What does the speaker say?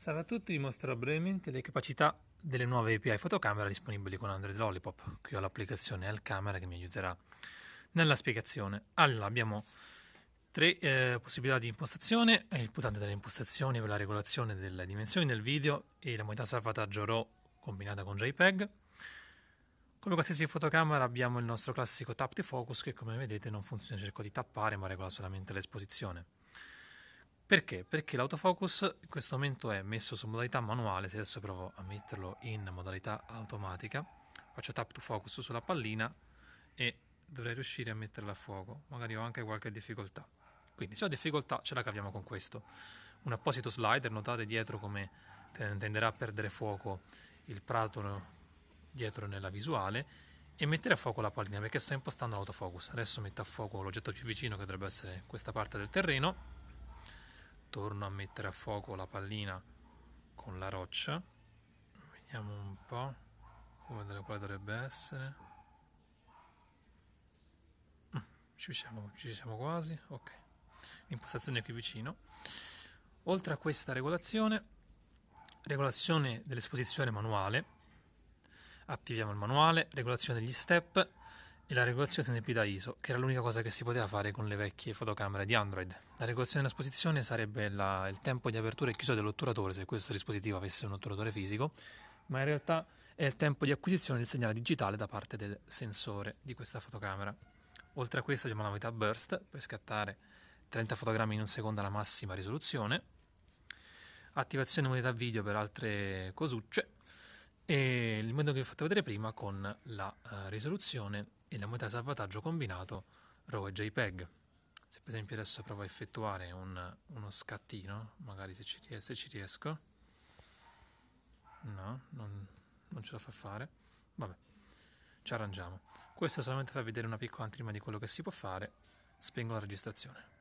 Salve a tutti, vi mostrerò brevemente le capacità delle nuove API fotocamera disponibili con Android Lollipop. Qui ho l'applicazione Alcamera che mi aiuterà nella spiegazione. Allora, abbiamo tre eh, possibilità di impostazione, il pulsante delle impostazioni per la regolazione delle dimensioni del video e la modalità salvataggio RAW combinata con JPEG. Come qualsiasi fotocamera abbiamo il nostro classico tap to focus che come vedete non funziona, cerco di tappare ma regola solamente l'esposizione. Perché? Perché l'autofocus in questo momento è messo su modalità manuale, se adesso provo a metterlo in modalità automatica, faccio tap to focus sulla pallina e dovrei riuscire a metterla a fuoco, magari ho anche qualche difficoltà. Quindi se ho difficoltà ce la caviamo con questo. Un apposito slider, notate dietro come tenderà a perdere fuoco il prato dietro nella visuale e mettere a fuoco la pallina perché sto impostando l'autofocus. Adesso metto a fuoco l'oggetto più vicino che dovrebbe essere questa parte del terreno torno a mettere a fuoco la pallina con la roccia vediamo un po' come dovrebbe essere mm, ci siamo, ci siamo quasi ok l'impostazione è qui vicino oltre a questa regolazione regolazione dell'esposizione manuale attiviamo il manuale regolazione degli step e la regolazione sempre da ISO, che era l'unica cosa che si poteva fare con le vecchie fotocamere di Android. La regolazione dell'esposizione sarebbe la, il tempo di apertura e chiusura dell'otturatore, se questo dispositivo avesse un otturatore fisico, ma in realtà è il tempo di acquisizione del segnale digitale da parte del sensore di questa fotocamera. Oltre a questo abbiamo la novità burst, per scattare 30 fotogrammi in un secondo alla massima risoluzione, attivazione modalità video per altre cosucce, e il metodo che vi ho fatto vedere prima con la uh, risoluzione e la modalità salvataggio combinato RAW e JPEG. Se per esempio adesso provo a effettuare un, uno scattino, magari se ci, se ci riesco, no, non, non ce la fa fare, vabbè, ci arrangiamo. Questo solamente fa vedere una piccola antrima di quello che si può fare, spengo la registrazione.